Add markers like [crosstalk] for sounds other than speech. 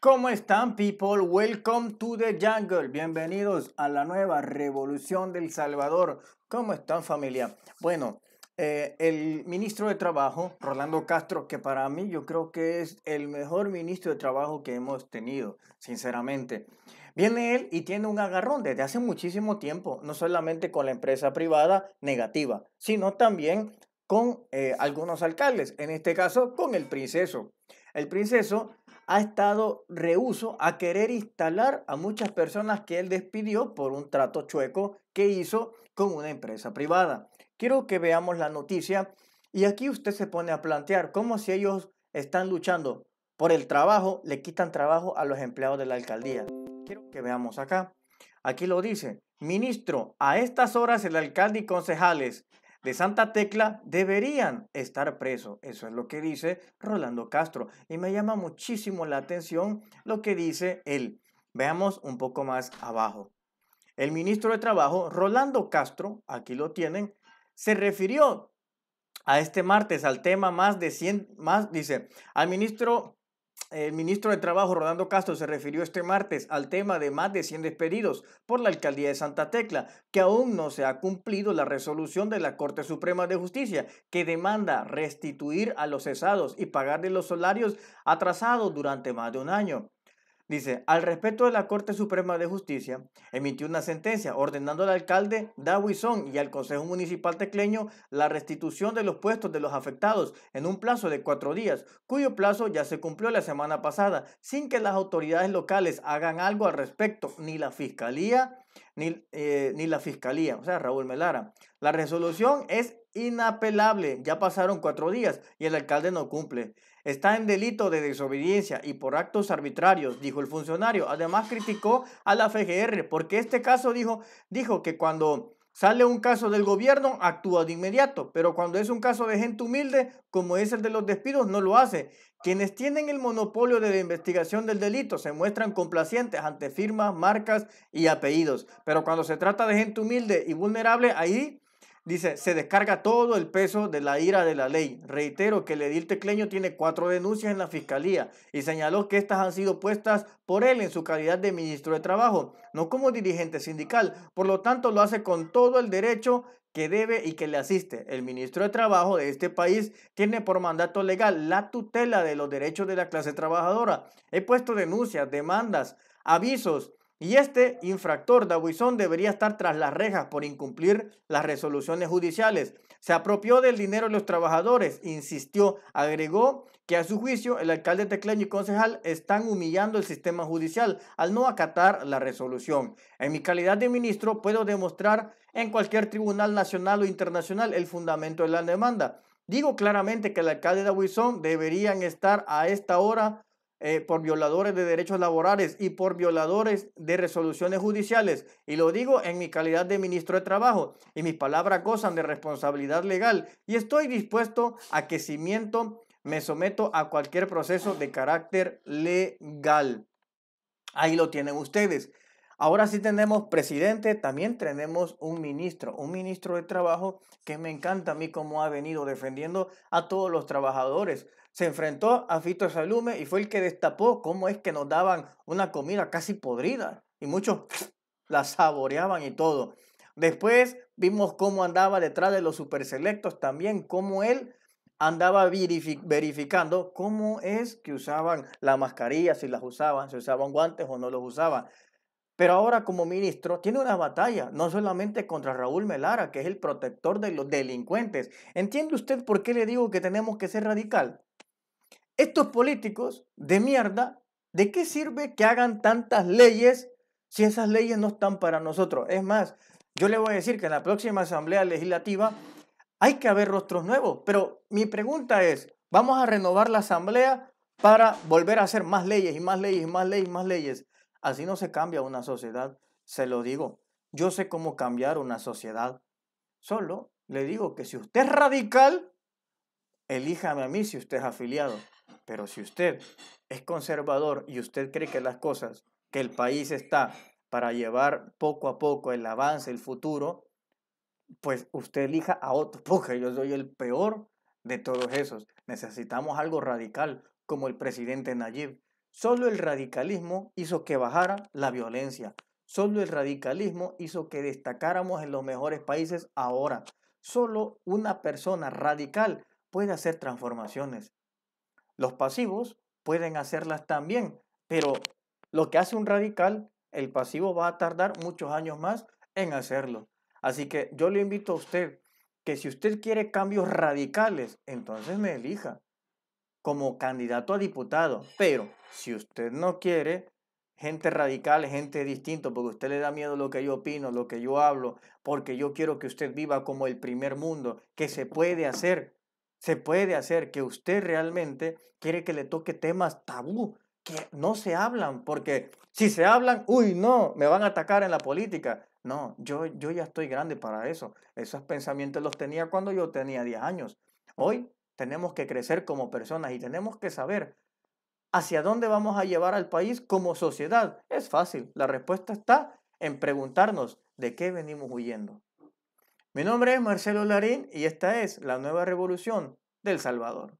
¿Cómo están, people? Welcome to the jungle. Bienvenidos a la nueva revolución del Salvador. ¿Cómo están, familia? Bueno, eh, el ministro de Trabajo, Rolando Castro, que para mí yo creo que es el mejor ministro de Trabajo que hemos tenido, sinceramente. Viene él y tiene un agarrón desde hace muchísimo tiempo, no solamente con la empresa privada negativa, sino también con eh, algunos alcaldes, en este caso con el princeso. El princeso ha estado rehuso a querer instalar a muchas personas que él despidió por un trato chueco que hizo con una empresa privada. Quiero que veamos la noticia y aquí usted se pone a plantear cómo si ellos están luchando por el trabajo, le quitan trabajo a los empleados de la alcaldía. Quiero que veamos acá. Aquí lo dice, ministro, a estas horas el alcalde y concejales de Santa Tecla deberían estar presos. Eso es lo que dice Rolando Castro. Y me llama muchísimo la atención lo que dice él. Veamos un poco más abajo. El ministro de Trabajo, Rolando Castro, aquí lo tienen, se refirió a este martes al tema más de 100, más, dice, al ministro el ministro de Trabajo, Rodando Castro, se refirió este martes al tema de más de 100 despedidos por la alcaldía de Santa Tecla, que aún no se ha cumplido la resolución de la Corte Suprema de Justicia, que demanda restituir a los cesados y pagar los salarios atrasados durante más de un año. Dice, al respecto de la Corte Suprema de Justicia, emitió una sentencia ordenando al alcalde Dawison y al Consejo Municipal Tecleño la restitución de los puestos de los afectados en un plazo de cuatro días, cuyo plazo ya se cumplió la semana pasada, sin que las autoridades locales hagan algo al respecto, ni la Fiscalía, ni, eh, ni la Fiscalía, o sea, Raúl Melara. La resolución es inapelable. Ya pasaron cuatro días y el alcalde no cumple. Está en delito de desobediencia y por actos arbitrarios, dijo el funcionario. Además criticó a la FGR porque este caso dijo, dijo que cuando sale un caso del gobierno actúa de inmediato, pero cuando es un caso de gente humilde, como es el de los despidos, no lo hace. Quienes tienen el monopolio de la investigación del delito se muestran complacientes ante firmas, marcas y apellidos, pero cuando se trata de gente humilde y vulnerable, ahí Dice, se descarga todo el peso de la ira de la ley. Reitero que el edil tecleño tiene cuatro denuncias en la fiscalía y señaló que estas han sido puestas por él en su calidad de ministro de Trabajo, no como dirigente sindical. Por lo tanto, lo hace con todo el derecho que debe y que le asiste. El ministro de Trabajo de este país tiene por mandato legal la tutela de los derechos de la clase trabajadora. He puesto denuncias, demandas, avisos y este infractor, Abuizón debería estar tras las rejas por incumplir las resoluciones judiciales. Se apropió del dinero de los trabajadores, insistió, agregó que a su juicio el alcalde tecleño y concejal están humillando el sistema judicial al no acatar la resolución. En mi calidad de ministro puedo demostrar en cualquier tribunal nacional o internacional el fundamento de la demanda. Digo claramente que el alcalde de Abuizón deberían estar a esta hora eh, por violadores de derechos laborales y por violadores de resoluciones judiciales. Y lo digo en mi calidad de ministro de Trabajo y mis palabras gozan de responsabilidad legal y estoy dispuesto a que si miento me someto a cualquier proceso de carácter legal. Ahí lo tienen ustedes. Ahora sí tenemos presidente, también tenemos un ministro, un ministro de Trabajo que me encanta a mí cómo ha venido defendiendo a todos los trabajadores. Se enfrentó a Fito Salume y fue el que destapó cómo es que nos daban una comida casi podrida y muchos [sniffs] la saboreaban y todo. Después vimos cómo andaba detrás de los superselectos también, cómo él andaba verificando cómo es que usaban la mascarilla, si las usaban, si usaban guantes o no los usaban. Pero ahora como ministro tiene una batalla, no solamente contra Raúl Melara, que es el protector de los delincuentes. ¿Entiende usted por qué le digo que tenemos que ser radical? Estos políticos de mierda, ¿de qué sirve que hagan tantas leyes si esas leyes no están para nosotros? Es más, yo le voy a decir que en la próxima Asamblea Legislativa hay que haber rostros nuevos, pero mi pregunta es, ¿vamos a renovar la Asamblea para volver a hacer más leyes y más leyes y más leyes y más leyes? Así no se cambia una sociedad, se lo digo. Yo sé cómo cambiar una sociedad. Solo le digo que si usted es radical, elíjame a mí si usted es afiliado. Pero si usted es conservador y usted cree que las cosas, que el país está para llevar poco a poco el avance, el futuro, pues usted elija a otro, [laughs] porque yo soy el peor de todos esos. Necesitamos algo radical, como el presidente Nayib. Solo el radicalismo hizo que bajara la violencia. Solo el radicalismo hizo que destacáramos en los mejores países ahora. Solo una persona radical puede hacer transformaciones. Los pasivos pueden hacerlas también, pero lo que hace un radical, el pasivo va a tardar muchos años más en hacerlo. Así que yo le invito a usted que si usted quiere cambios radicales, entonces me elija como candidato a diputado. Pero si usted no quiere, gente radical, gente distinta, porque usted le da miedo lo que yo opino, lo que yo hablo, porque yo quiero que usted viva como el primer mundo, que se puede hacer, se puede hacer, que usted realmente quiere que le toque temas tabú, que no se hablan, porque si se hablan, uy, no, me van a atacar en la política. No, yo, yo ya estoy grande para eso. Esos pensamientos los tenía cuando yo tenía 10 años. Hoy tenemos que crecer como personas y tenemos que saber hacia dónde vamos a llevar al país como sociedad. Es fácil, la respuesta está en preguntarnos de qué venimos huyendo. Mi nombre es Marcelo Larín y esta es la nueva revolución del Salvador.